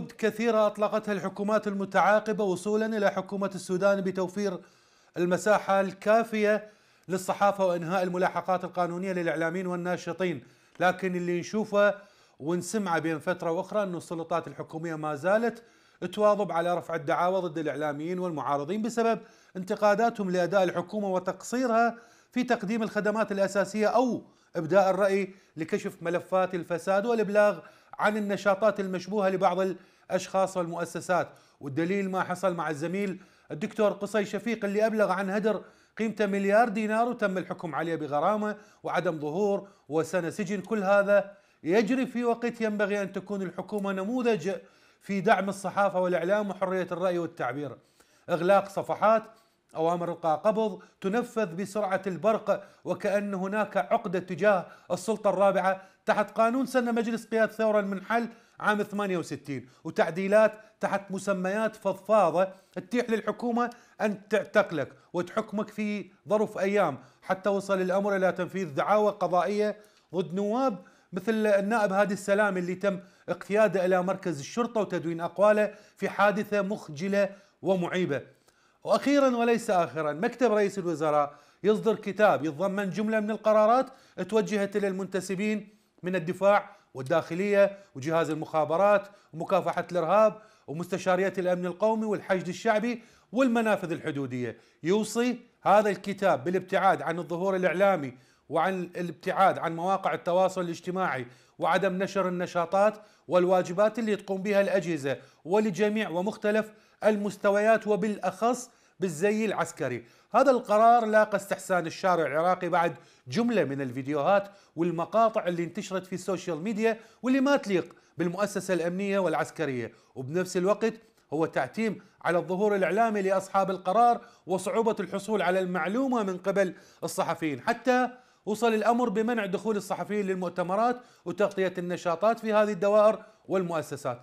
جهود كثيرة أطلقتها الحكومات المتعاقبة وصولا إلى حكومة السودان بتوفير المساحة الكافية للصحافة وإنهاء الملاحقات القانونية للإعلاميين والناشطين لكن اللي نشوفه ونسمعه بين فترة وأخرى أن السلطات الحكومية ما زالت تواظب على رفع الدعاوى ضد الإعلاميين والمعارضين بسبب انتقاداتهم لأداء الحكومة وتقصيرها في تقديم الخدمات الأساسية أو إبداء الرأي لكشف ملفات الفساد والإبلاغ عن النشاطات المشبوهة لبعض الأشخاص والمؤسسات والدليل ما حصل مع الزميل الدكتور قصي شفيق اللي أبلغ عن هدر قيمته مليار دينار وتم الحكم عليه بغرامة وعدم ظهور وسنة سجن كل هذا يجري في وقت ينبغي أن تكون الحكومة نموذج في دعم الصحافة والإعلام وحرية الرأي والتعبير إغلاق صفحات أوامر القاقبض تنفذ بسرعة البرق وكأن هناك عقدة تجاه السلطة الرابعة تحت قانون سن مجلس قيادة ثورة المنحل عام 68 وتعديلات تحت مسميات فضفاضة تتيح للحكومة أن تعتقلك وتحكمك في ظرف أيام حتى وصل الأمر إلى تنفيذ دعاوى قضائية ضد نواب مثل النائب هادي السلام اللي تم اقتياده إلى مركز الشرطة وتدوين أقواله في حادثة مخجلة ومعيبة واخيرا وليس اخرا مكتب رئيس الوزراء يصدر كتاب يتضمن جمله من القرارات توجهت الى المنتسبين من الدفاع والداخليه وجهاز المخابرات ومكافحه الارهاب ومستشاريات الامن القومي والحشد الشعبي والمنافذ الحدوديه، يوصي هذا الكتاب بالابتعاد عن الظهور الاعلامي وعن الابتعاد عن مواقع التواصل الاجتماعي وعدم نشر النشاطات والواجبات اللي تقوم بها الاجهزه ولجميع ومختلف المستويات وبالاخص بالزي العسكري هذا القرار لاقى استحسان الشارع العراقي بعد جملة من الفيديوهات والمقاطع اللي انتشرت في السوشيال ميديا واللي ما تليق بالمؤسسة الأمنية والعسكرية وبنفس الوقت هو تعتيم على الظهور الإعلامي لأصحاب القرار وصعوبة الحصول على المعلومة من قبل الصحفيين حتى وصل الأمر بمنع دخول الصحفيين للمؤتمرات وتغطية النشاطات في هذه الدوائر والمؤسسات